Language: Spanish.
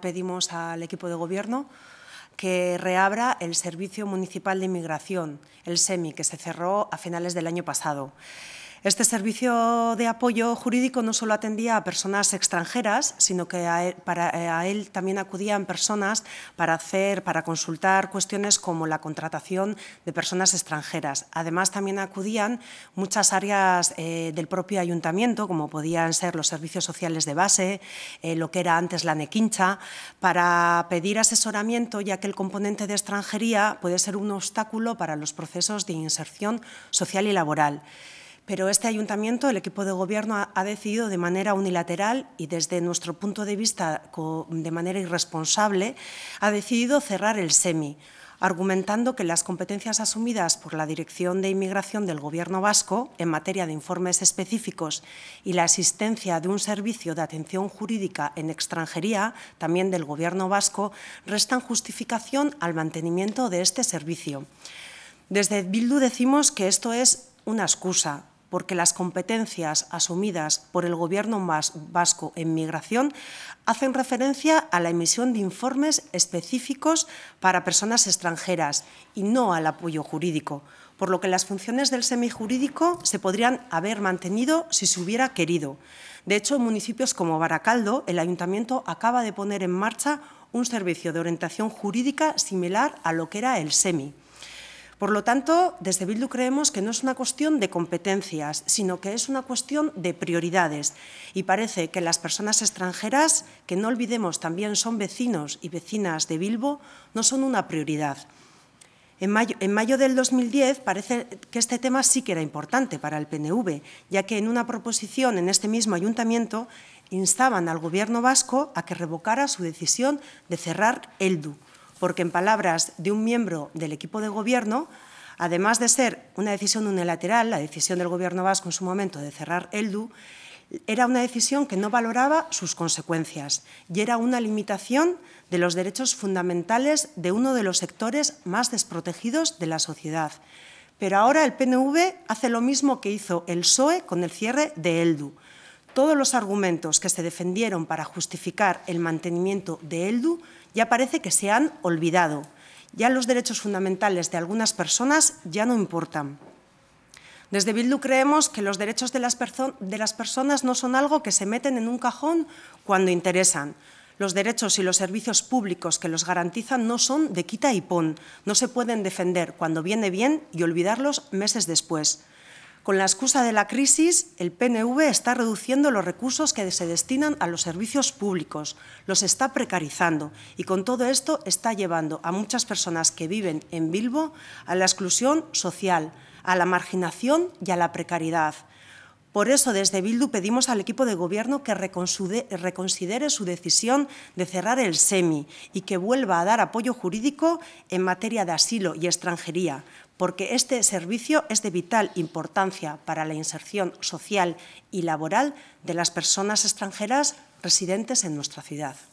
Pedimos al equipo de gobierno que reabra el Servicio Municipal de Inmigración, el SEMI, que se cerró a finales del año pasado. Este servicio de apoyo jurídico no solo atendía a personas extranjeras, sino que e, eh, a él, también acudían personas para hacer, para consultar cuestiones como la contratación de personas extranjeras. Además, también acudían muchas áreas eh, del propio ayuntamiento, como podían ser los servicios sociales de base, eh, lo que era antes la nequincha, para pedir asesoramiento, ya que el componente de extranjería puede ser un obstáculo para los procesos de inserción social y laboral pero este ayuntamiento, el equipo de gobierno, ha, decidido de manera unilateral y desde nuestro punto de vista de manera irresponsable, ha decidido cerrar el SEMI argumentando que las competencias asumidas por la Dirección de Inmigración del Gobierno vasco en materia de informes específicos y la asistencia de un servicio de atención jurídica en extranjería, también del Gobierno vasco, restan justificación al mantenimiento de este servicio. Desde Bildu decimos que esto es una excusa, porque las competencias asumidas por el Gobierno vasco en migración hacen referencia a la emisión de informes específicos para personas extranjeras y no al apoyo jurídico, por lo que las funciones del semijurídico se podrían haber mantenido si se hubiera querido. De hecho, en municipios como Baracaldo, el ayuntamiento acaba de poner en marcha un servicio de orientación jurídica similar a lo que era el SEMI. Por lo tanto, desde Bildu creemos que no es una cuestión de competencias, sino que es una cuestión de prioridades. Y parece que las personas extranjeras, que no olvidemos también son vecinos y vecinas de Bilbo, no son una prioridad. En mayo, del 2010 parece que este tema sí que era importante para el PNV, ya que en una proposición en este mismo ayuntamiento instaban al Gobierno vasco a que revocara su decisión de cerrar El Du porque en palabras de un miembro del equipo de gobierno, además de ser una decisión unilateral, la decisión del gobierno vasco en su momento de cerrar ELDU, era una decisión que no valoraba sus consecuencias y era una limitación de los derechos fundamentales de uno de los sectores más desprotegidos de la sociedad. Pero ahora el PNV hace lo mismo que hizo el PSOE con el cierre de ELDU todos los argumentos que se defendieron para justificar el mantenimiento de ELDU ya parece que se han olvidado. Ya los derechos fundamentales de algunas personas ya no importan. Desde Bildu creemos que los derechos de las, de las personas no son algo que se meten en un cajón cuando interesan. Los derechos y los servicios públicos que los garantizan no son de quita y pon, no se pueden defender cuando viene bien y olvidarlos meses después. Con la excusa de la crisis, el PNV está reduciendo los recursos que se destinan a los servicios públicos, los está precarizando y con todo esto está llevando a muchas personas que viven en Bilbo a la exclusión social, a la marginación y a la precariedad. Por eso, desde Bildu pedimos al equipo de gobierno que reconsidere su decisión de cerrar el SEMI y que vuelva a dar apoyo jurídico en materia de asilo y extranjería, porque este servicio es de vital importancia para la inserción social y laboral de las personas extranjeras residentes en nuestra ciudad.